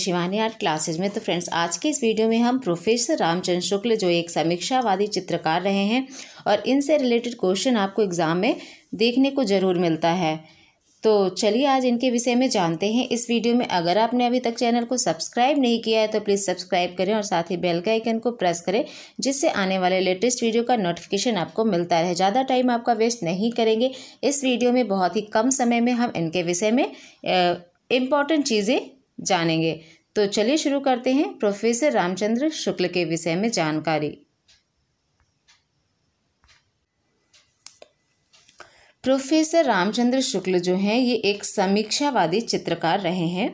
Shivani art classes में तो friends आज के इस वीडियो में हम प्रोफेसर रामचंद्र शुक्ल जो एक समीक्षावादी चित्रकार रहे हैं और इनसे रिलेटेड क्वेश्चन आपको एग्ज़ाम में देखने को ज़रूर मिलता है तो चलिए आज इनके विषय में जानते हैं इस वीडियो में अगर आपने अभी तक चैनल को सब्सक्राइब नहीं किया है तो प्लीज़ सब्सक्राइब करें और साथ ही बेल का आइकन को प्रेस करें जिससे आने वाले लेटेस्ट वीडियो का नोटिफिकेशन आपको मिलता रहे ज़्यादा टाइम आपका वेस्ट नहीं करेंगे इस वीडियो में बहुत ही कम समय में हम इनके विषय में इम्पॉर्टेंट चीज़ें जानेंगे तो चलिए शुरू करते हैं प्रोफेसर रामचंद्र शुक्ल के विषय में जानकारी प्रोफेसर रामचंद्र शुक्ल जो हैं ये एक समीक्षावादी चित्रकार रहे हैं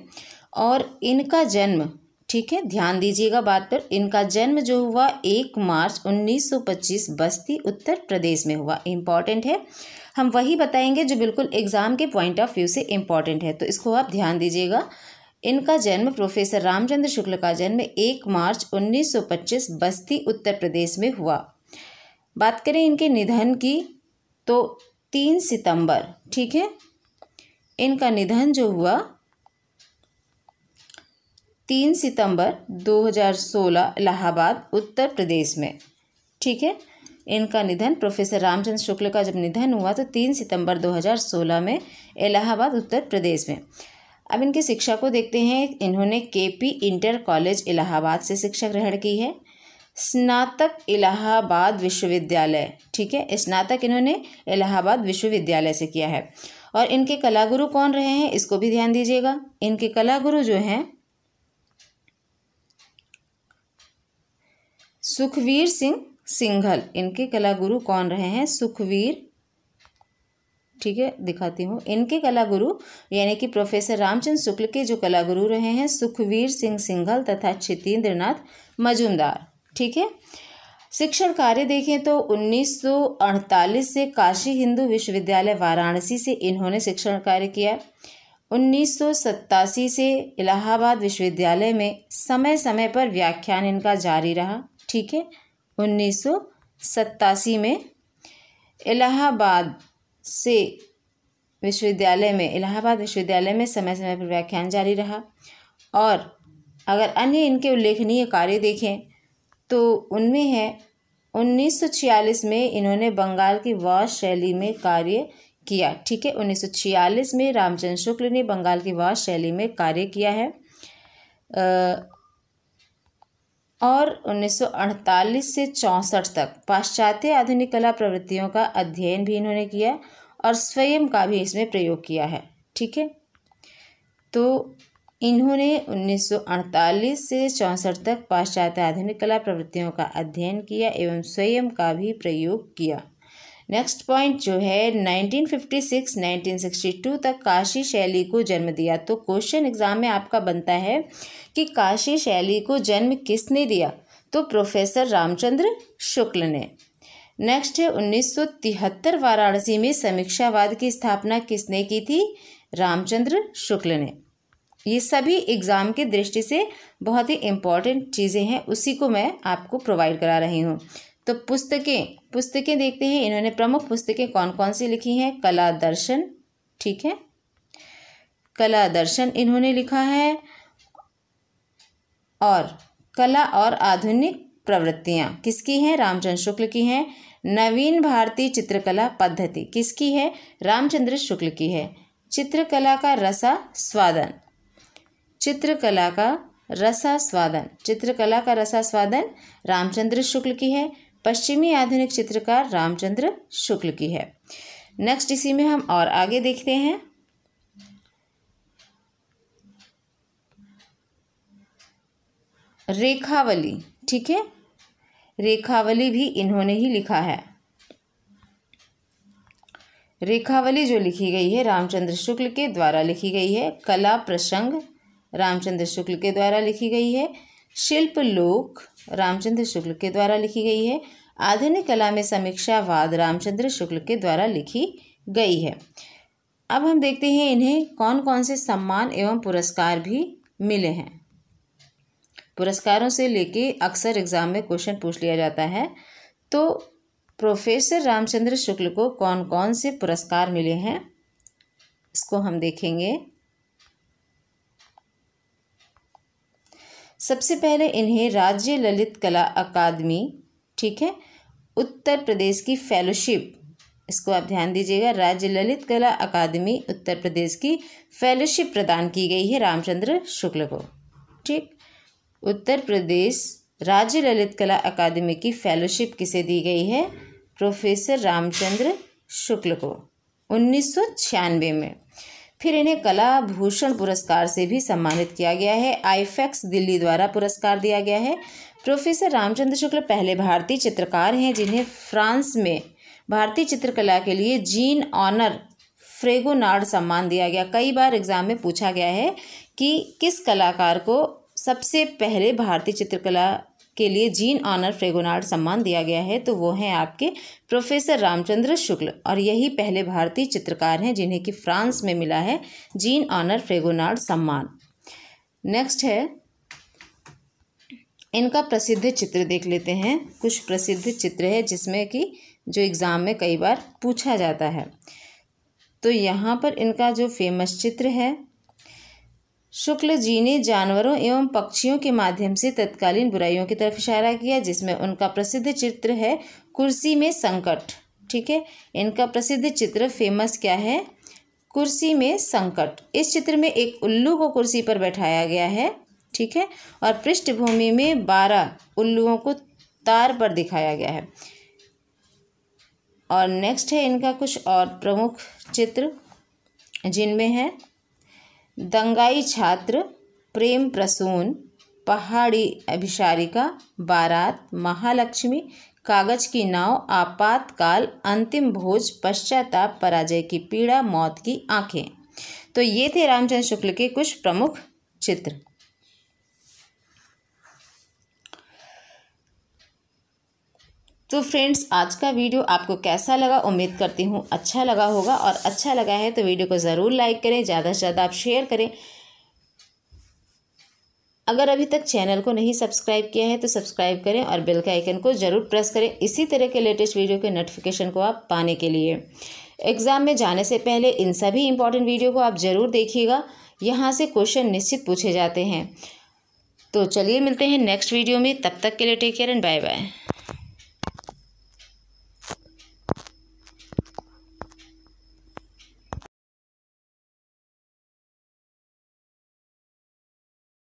और इनका जन्म ठीक है ध्यान दीजिएगा बात पर इनका जन्म जो हुआ एक मार्च 1925 बस्ती उत्तर प्रदेश में हुआ इम्पॉर्टेंट है हम वही बताएंगे जो बिल्कुल एग्ज़ाम के पॉइंट ऑफ व्यू से इम्पॉर्टेंट है तो इसको आप ध्यान दीजिएगा इनका जन्म प्रोफेसर रामचंद्र शुक्ल का जन्म 1 मार्च 1925 बस्ती उत्तर प्रदेश में हुआ बात करें इनके निधन की तो 3 सितंबर ठीक है इनका निधन जो हुआ 3 सितंबर 2016 इलाहाबाद उत्तर प्रदेश में ठीक है इनका निधन प्रोफेसर रामचंद्र शुक्ल का जब निधन हुआ तो 3 सितंबर 2016 में इलाहाबाद उत्तर प्रदेश में अब इनकी शिक्षा को देखते हैं इन्होंने के पी इंटर कॉलेज इलाहाबाद से शिक्षा ग्रहण की है स्नातक इलाहाबाद विश्वविद्यालय ठीक है स्नातक इन्होंने इलाहाबाद विश्वविद्यालय से किया है और इनके कलागुरु कौन रहे हैं इसको भी ध्यान दीजिएगा इनके कलागुरु जो हैं सुखवीर सिंह सिंघल इनके कलागुरु कौन रहे हैं सुखवीर ठीक है दिखाती हूँ इनके कला गुरु यानी कि प्रोफेसर रामचंद्र शुक्ल के जो कला गुरु रहे हैं सुखवीर सिंह सिंघल तथा क्षितेंद्रनाथ मजूमदार ठीक है शिक्षण कार्य देखें तो 1948 से काशी हिंदू विश्वविद्यालय वाराणसी से इन्होंने शिक्षण कार्य किया उन्नीस से इलाहाबाद विश्वविद्यालय में समय समय पर व्याख्यान इनका जारी रहा ठीक है उन्नीस में इलाहाबाद से विश्वविद्यालय में इलाहाबाद विश्वविद्यालय में समय समय पर व्याख्यान जारी रहा और अगर अन्य इनके उल्लेखनीय कार्य देखें तो उनमें है 1946 में इन्होंने बंगाल की वास शैली में कार्य किया ठीक है 1946 में रामचंद्र शुक्ल ने बंगाल की वास शैली में कार्य किया है और 1948 से चौंसठ तक पाश्चात्य आधुनिक कला प्रवृत्तियों का अध्ययन भी इन्होंने किया और स्वयं का भी इसमें प्रयोग किया है ठीक है तो इन्होंने 1948 से चौंसठ तक पाश्चात्य आधुनिक कला प्रवृत्तियों का अध्ययन किया एवं स्वयं का भी प्रयोग किया नेक्स्ट पॉइंट जो है 1956 1962 तक काशी शैली को जन्म दिया तो क्वेश्चन एग्जाम में आपका बनता है कि काशी शैली को जन्म किसने दिया तो प्रोफेसर रामचंद्र शुक्ल ने नेक्स्ट है उन्नीस वाराणसी में समीक्षावाद की स्थापना किसने की थी रामचंद्र शुक्ल ने ये सभी एग्ज़ाम के दृष्टि से बहुत ही इम्पॉर्टेंट चीज़ें हैं उसी को मैं आपको प्रोवाइड करा रही हूँ तो पुस्तकें पुस्तकें देखते हैं इन्होंने प्रमुख पुस्तकें कौन कौन सी लिखी हैं कला दर्शन ठीक है कला दर्शन इन्होंने लिखा है और कला और आधुनिक प्रवृत्तियाँ किसकी हैं रामचंद्र शुक्ल की हैं नवीन भारतीय चित्रकला पद्धति किसकी है रामचंद्र शुक्ल की है चित्रकला का रसा स्वादन चित्रकला का रसा स्वादन चित्रकला का रसा स्वादन रामचंद्र शुक्ल की है पश्चिमी आधुनिक चित्रकार रामचंद्र शुक्ल की है नेक्स्ट इसी में हम और आगे देखते हैं रेखावली ठीक है रेखावली भी इन्होंने ही लिखा है रेखावली जो लिखी गई है रामचंद्र शुक्ल के द्वारा लिखी गई है कला प्रसंग रामचंद्र शुक्ल के द्वारा लिखी गई है शिल्प लोक रामचंद्र शुक्ल के द्वारा लिखी गई है आधुनिक कला में समीक्षावाद रामचंद्र शुक्ल के द्वारा लिखी गई है अब हम देखते हैं इन्हें कौन कौन से सम्मान एवं पुरस्कार भी मिले हैं पुरस्कारों से लेके अक्सर एग्ज़ाम में क्वेश्चन पूछ लिया जाता है तो प्रोफेसर रामचंद्र शुक्ल को कौन कौन से पुरस्कार मिले हैं इसको हम देखेंगे सबसे पहले इन्हें राज्य ललित कला अकादमी ठीक है उत्तर प्रदेश की फेलोशिप इसको आप ध्यान दीजिएगा राज्य ललित कला अकादमी उत्तर प्रदेश की फेलोशिप प्रदान की गई है रामचंद्र शुक्ल को ठीक उत्तर प्रदेश राज्य ललित कला अकादमी की फेलोशिप किसे दी गई है प्रोफेसर रामचंद्र शुक्ल को उन्नीस में फिर इन्हें कला भूषण पुरस्कार से भी सम्मानित किया गया है आईफेक्स दिल्ली द्वारा पुरस्कार दिया गया है प्रोफेसर रामचंद्र शुक्ल पहले भारतीय चित्रकार हैं जिन्हें फ्रांस में भारतीय चित्रकला के लिए जीन ऑनर फ्रेगोनार्ड सम्मान दिया गया कई बार एग्जाम में पूछा गया है कि किस कलाकार को सबसे पहले भारतीय चित्रकला के लिए जीन ऑनर फ्रेगोनार्ड सम्मान दिया गया है तो वो हैं आपके प्रोफेसर रामचंद्र शुक्ल और यही पहले भारतीय चित्रकार हैं जिन्हें कि फ्रांस में मिला है जीन ऑनर फ्रेगोनार्ड सम्मान नेक्स्ट है इनका प्रसिद्ध चित्र देख लेते हैं कुछ प्रसिद्ध चित्र है जिसमें कि जो एग्ज़ाम में कई बार पूछा जाता है तो यहाँ पर इनका जो फेमस चित्र है शुक्ल जी ने जानवरों एवं पक्षियों के माध्यम से तत्कालीन बुराइयों की तरफ इशारा किया जिसमें उनका प्रसिद्ध चित्र है कुर्सी में संकट ठीक है इनका प्रसिद्ध चित्र फेमस क्या है कुर्सी में संकट इस चित्र में एक उल्लू को कुर्सी पर बैठाया गया है ठीक है और पृष्ठभूमि में बारह उल्लुओं को तार पर दिखाया गया है और नेक्स्ट है इनका कुछ और प्रमुख चित्र जिनमें है दंगाई छात्र प्रेम प्रसून पहाड़ी अभिशारिका बारात महालक्ष्मी कागज की नाव आपातकाल अंतिम भोज पश्चाताप पराजय की पीड़ा मौत की आंखें तो ये थे रामचंद्र शुक्ल के कुछ प्रमुख चित्र तो फ्रेंड्स आज का वीडियो आपको कैसा लगा उम्मीद करती हूँ अच्छा लगा होगा और अच्छा लगा है तो वीडियो को ज़रूर लाइक करें ज़्यादा से ज़्यादा आप शेयर करें अगर अभी तक चैनल को नहीं सब्सक्राइब किया है तो सब्सक्राइब करें और बेल के आइकन को ज़रूर प्रेस करें इसी तरह के लेटेस्ट वीडियो के नोटिफिकेशन को आप पाने के लिए एग्ज़ाम में जाने से पहले इन सभी इंपॉर्टेंट वीडियो को आप ज़रूर देखिएगा यहाँ से क्वेश्चन निश्चित पूछे जाते हैं तो चलिए मिलते हैं नेक्स्ट वीडियो में तब तक के लिए take care and bye bye